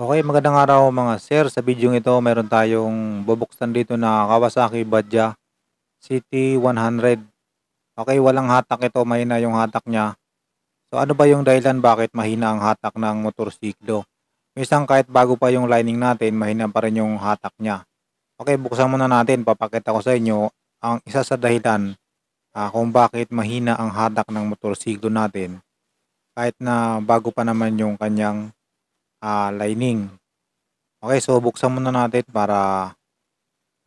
Okay, magandang araw mga sir. Sa video ito, mayroon tayong bubuksan dito na Kawasaki Badja City 100 Okay, walang hatak ito. Mahina yung hatak niya. So ano ba yung dahilan bakit mahina ang hatak ng motorsiklo? Minsan kahit bago pa yung lining natin, mahina pa rin yung hatak niya. Okay, buksan muna natin. Papakita ko sa inyo ang isa sa dahilan uh, kung bakit mahina ang hatak ng motorsiklo natin. Kahit na bago pa naman yung kanyang uh, lining. Okay, so buksan muna natin para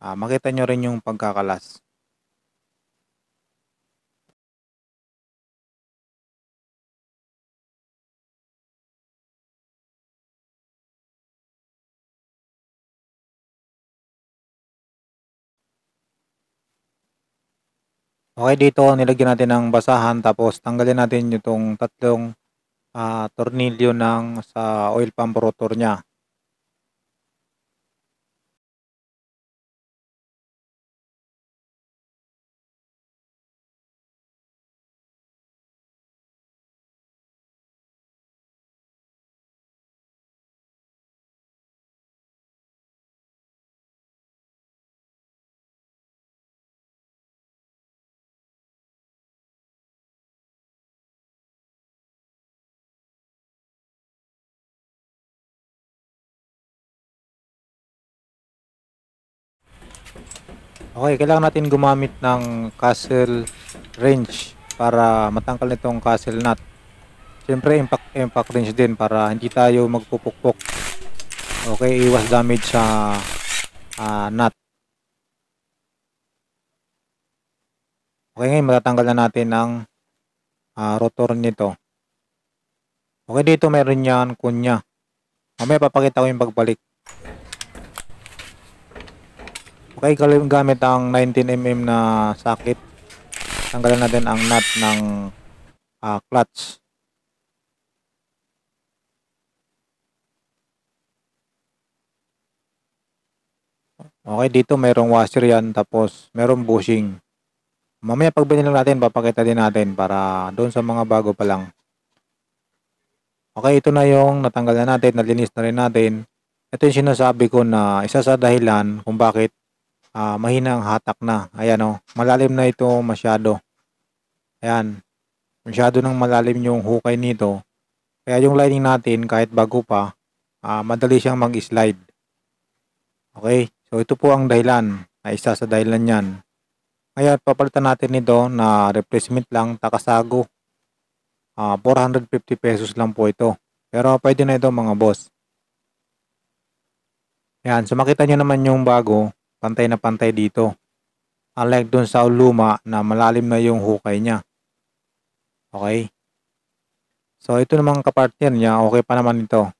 uh, makita nyo rin yung pagkakalas. Okay, dito nilagyan natin ng basahan tapos tanggalin natin yung tatlong ah, tornilyo ng sa oil pump rotor niya. Okay, kailangan natin gumamit ng castle wrench para matangkal nitong castle nut. Siyempre, impact, impact wrench din para hindi tayo magpupukpok. Okay, iwas damage sa uh, nut. Okay, ngayon matatanggal na natin ang uh, rotor nito. Okay, dito meron yan kunya. Mamaya papakita ko yung pagbalik. Okay, gamit ang 19mm na socket. Tanggalan natin ang nut ng uh, clutch. Okay, dito mayroong washer yan, tapos mayroong bushing. Mamaya pag binili natin, papakita din natin para doon sa mga bago pa lang. Okay, ito na yung natanggal na natin, nalinis na rin natin. Ito yung sinasabi ko na isa sa dahilan kung bakit uh, mahina ang hatak na. Ayan o, oh. malalim na ito masyado. Ayan, masyado nang malalim yung hukay nito. Kaya yung lining natin kahit bago pa, uh, madali siyang mag-slide. Okay, so ito po ang dahilan na ah, isa sa dahilan niyan. Ngayon, papalitan natin nito na replacement lang, takasago. Uh, 450 pesos lang po ito. Pero pwede na ito mga boss. Yan, so makita nyo naman yung bago pantay na pantay dito. Unlike dun sa luma na malalim na yung hukay niya. Okay? So, ito namang kapartner niya, okay pa naman ito.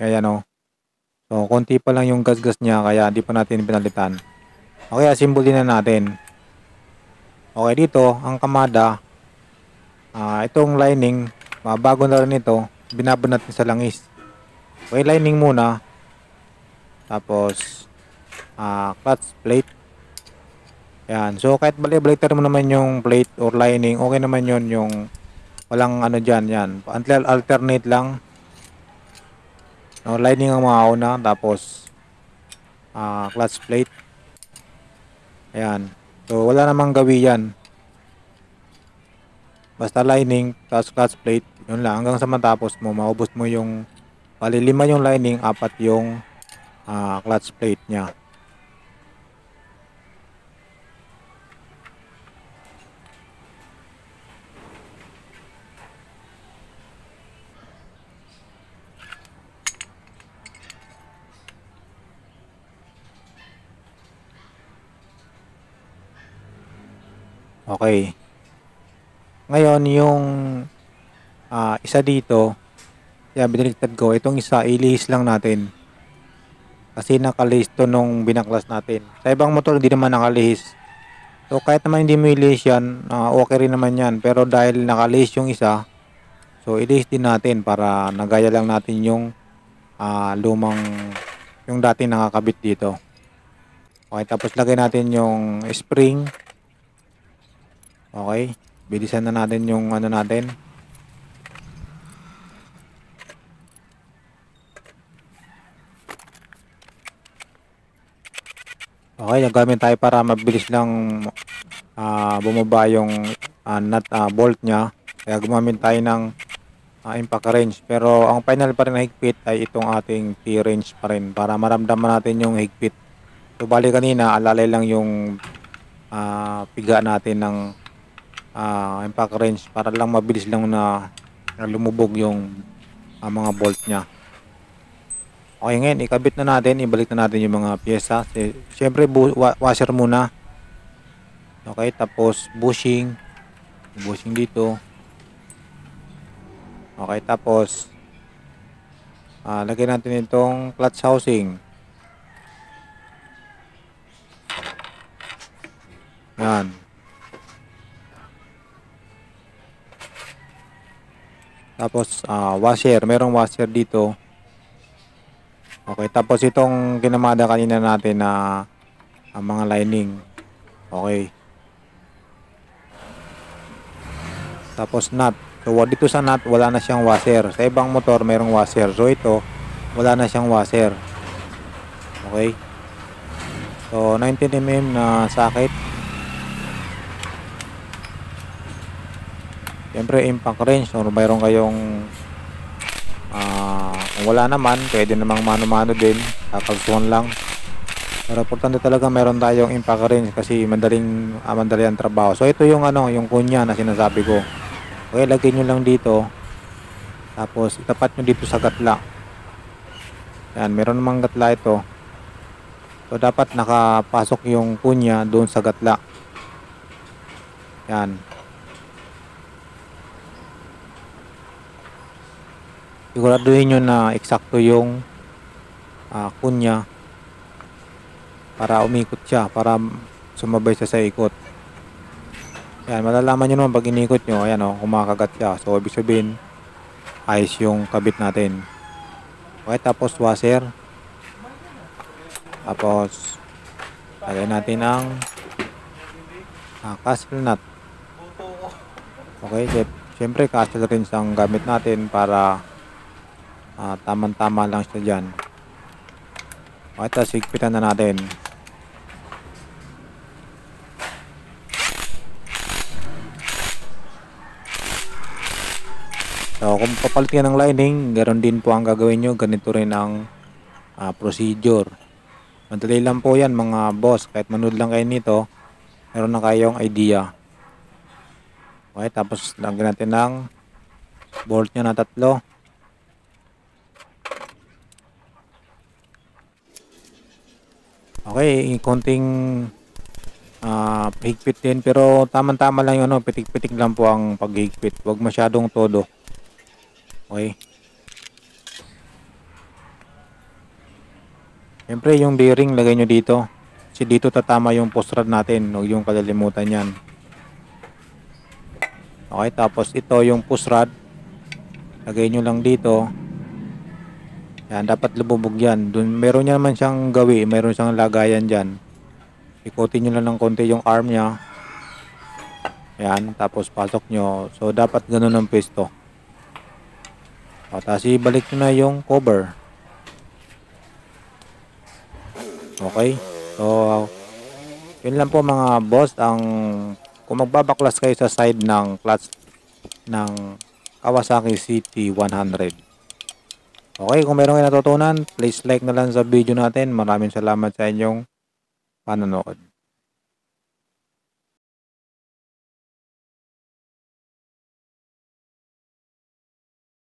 Ayan o. Oh. So, konti pa lang yung gasgas niya, kaya hindi pa natin pinalitan. Okay, asimbol din na natin. Okay, dito, ang kamada, uh, itong lining, uh, bago na rin ito, binabon natin sa langis. Okay, lining muna. Tapos, uh, clutch plate. Ayan. So, kahit bali-blater mo naman yung plate or lining, okay naman yon yung walang ano dyan. Yan. Until alternate lang. No, lining ang mga una. Tapos, uh, clutch plate. Ayan. So, wala namang gawi yan. Basta lining, tapos clutch plate. Yun lang. Hanggang sa matapos mo, maubos mo yung, pali lima yung lining, apat yung uh, clutch plate niya. Okay. Ngayon, yung uh, isa dito, yeah, biniligtad ko, itong isa, ilihis lang natin. Kasi nakalihis to nung binaklas natin. Sa ibang motor, hindi naman nakalihis. So, kahit naman hindi mo ilihis yan, uh, okay rin naman yan. Pero dahil nakalihis yung isa, so ilihis din natin para nagaya lang natin yung uh, lumang, yung dati nakakabit dito. Okay, tapos lagay natin yung spring. Okay. Bilisan na natin yung ano natin. Okay, nagamit tayo para mabilis lang uh, bumaba yung uh, nut uh, bolt niya. Kaya gumamit tayo ng uh, impact range. Pero ang final pa rin na higpit ay itong ating T-range pa rin para maramdaman natin yung higpit. So bali kanina, alalay lang yung uh, piga natin ng uh, ah, impact wrench para lang mabilis lang na, na lumubog yung uh, mga bolt niya. Okay ngayon, ikabit na natin, ibalik na natin yung mga pyesa. syempre washer muna. Okay, tapos bushing. Bushing dito. Okay, tapos uh, ah, lagyan natin itong clutch housing. Yan. Tapos uh, washer, merong washer dito. Okay, tapos itong kinamada kanina natin na uh, ah, ang mga lining. Okay. Tapos nut. So dito sa nut, wala na siyang washer. Sa ibang motor, merong washer. So ito, wala na siyang washer. Okay. So 19mm na socket. Siyempre impact range or mayroon kayong uh, kung wala naman, pwede namang mano-mano din, kakalsuhan lang. Pero importante talaga meron tayong impact range kasi madaling ah, madali ang trabaho. So ito yung ano, yung kunya na sinasabi ko. Okay, lagay niyo lang dito. Tapos itapat niyo dito sa gatla. Yan, meron namang gatla ito. So dapat nakapasok yung kunya doon sa gatla. Yan. siguraduhin nyo na eksakto yung uh, ah, kunya para umikot siya para sumabay siya sa ikot yan malalaman nyo naman pag inikot nyo ayan o oh, kumakagat siya so ibig sabihin ayos yung kabit natin okay tapos washer tapos lagay natin ang ah, castle nut okay syempre castle rin siyang gamit natin para Ah, tamang-tama lang siya dyan. O, ito, sigpitan na natin. So, kung papalit ka ng lining, ganoon din po ang gagawin nyo. Ganito rin ang uh, procedure. Madali lang po yan mga boss. Kahit manood lang kayo nito, meron na kayong idea. Okay, tapos lang natin ng bolt nyo na tatlo. Okay, konting uh, higpit din pero tamang-tama lang 'yung ano, pitik-pitik lang po ang paghigpit. Huwag masyadong todo. Okay. Siyempre, yung bearing lagay nyo dito. Kasi dito tatama yung post rod natin. Huwag yung kalilimutan yan. Okay, tapos ito yung post rod. Lagay nyo lang dito. Yan, dapat lumubog yan. Dun, meron niya naman siyang gawi. Meron siyang lagayan dyan. Ikotin nyo lang ng konti yung arm niya. Yan, tapos pasok nyo. So, dapat ganun ang pwesto. O, tapos ibalik nyo na yung cover. Okay? So, yun lang po mga boss. Ang, kung magbabaklas kayo sa side ng clutch ng Kawasaki CT100. Okay, kung meron kayo natutunan, please like na lang sa video natin. Maraming salamat sa inyong panonood.